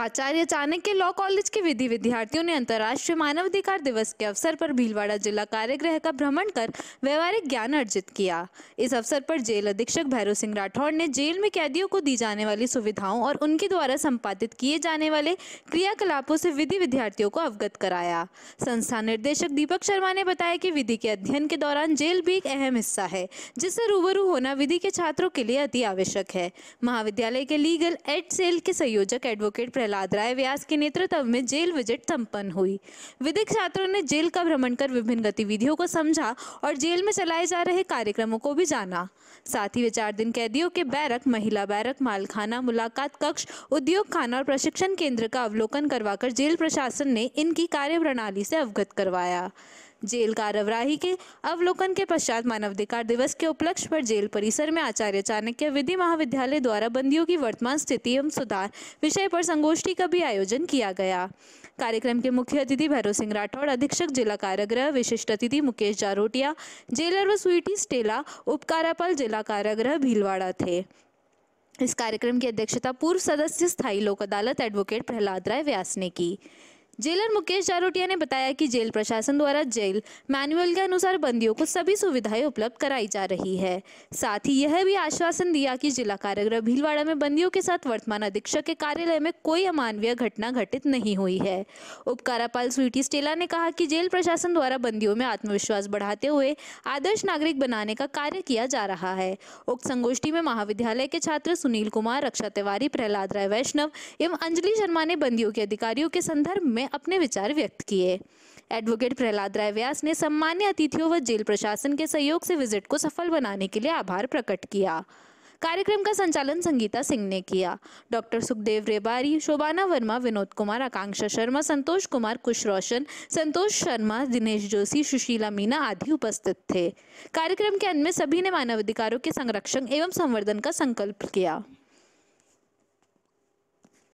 आचार्य Chanakya law college के विधि विद्यार्थियों ने अंतर्राष्ट्रीय मानवाधिकार दिवस के अवसर पर भीलवाड़ा जिला कार्यगृह का भ्रमण कर व्यवहारिक ज्ञान अर्जित किया इस अवसर पर जेल अधीक्षक भैरव सिंह राठौर ने जेल में कैदियों को दी जाने वाली सुविधाओं और उनके द्वारा संपादित किए जाने वाले क्रियाकलापों से विधि विद्यार्थियों को अवगत कराया संस्था निर्देशक दीपक शर्मा ने बताया कि विधि के अध्ययन के दौरान जेल भी एक अहम हिस्सा है जिससे रूबरू होना विधि के छात्रों के लिए अति आवश्यक है महाविद्यालय के लीगल एड सेल के संयोजक एडवोकेट एडवोकेट प्रहलाद राय व्यास के नेतृत्व में जेल विजिट संपन्न हुई विधिक छात्रों ने जेल का भ्रमण कर विभिन्न गतिविधियों को समझा और जेल में चलाए जा रहे कार्यक्रमों को भी जाना साथ ही वे चार दिन कैदियों के बैरक महिला बैरक मालखाना मुलाकात कक्ष उद्योग खाना और प्रशिक्षण केंद्र का अवलोकन करवाकर जेल प्रशासन ने इनकी कार्यप्रणाली से अवगत करवाया जेल कार्यवाही के अवलोकन के पश्चात मानवाधिकार दिवस के उपलक्ष्य पर जेल परिसर में आचार्य चाणक्य विधि महाविद्यालय द्वारा बंदियों की वर्तमान स्थिति एवं सुधार विषय पर संगोष्ठी का भी आयोजन किया गया कार्यक्रम के मुख्य अतिथि भैरव सिंह राठौड़ अधीक्षक जिला कारागृह विशिष्ट अतिथि मुकेश जारोटिया जेलर व स्वीटी स्टेला उपकारापाल जिला कारागृह भीलवाड़ा थे इस कार्यक्रम की अध्यक्षता पूर्व सदस्य स्थायी लोक अदालत एडवोकेट प्रहलाद राय व्यास ने की जेलर मुकेश जारोटिया ने बताया कि जेल प्रशासन द्वारा जेल मैनुअल के अनुसार बंदियों को सभी सुविधाएं उपलब्ध कराई जा रही है साथ ही यह भी आश्वासन दिया कि जिला कारागृह भीलवाड़ा में बंदियों के साथ वर्तमान अधीक्षक के कार्यालय में कोई अमानवीय घटना घटित नहीं हुई है उपकारापाल स्वीटी स्टेला ने कहा कि जेल प्रशासन द्वारा बंदियों में आत्मविश्वास बढ़ाते हुए आदर्श नागरिक बनाने का कार्य किया जा रहा है उक्त संगोष्ठी में महाविद्यालय के छात्र सुनील कुमार रक्षा तिवारी प्रहलाद राय वैष्णव एवं अंजलि शर्मा ने बंदियों के अधिकारियों के संदर्भ में अपने विचार व्यक्त किए एडवोकेट प्रहलाद राय व्यास ने सम्मान्य अतिथियों व जेल प्रशासन के सहयोग से विजिट को सफल बनाने के लिए आभार प्रकट किया कार्यक्रम का संचालन संगीता सिंह ने किया डॉक्टर सुखदेव रेबारी शोभाना वर्मा विनोद कुमार आकांक्षा शर्मा संतोष कुमार कुश रोशन संतोष शर्मा दिनेश जोशी सुशीला मीना आदि उपस्थित थे कार्यक्रम के अंत में सभी ने मानवाधिकारों के संरक्षण एवं संवर्धन का संकल्प किया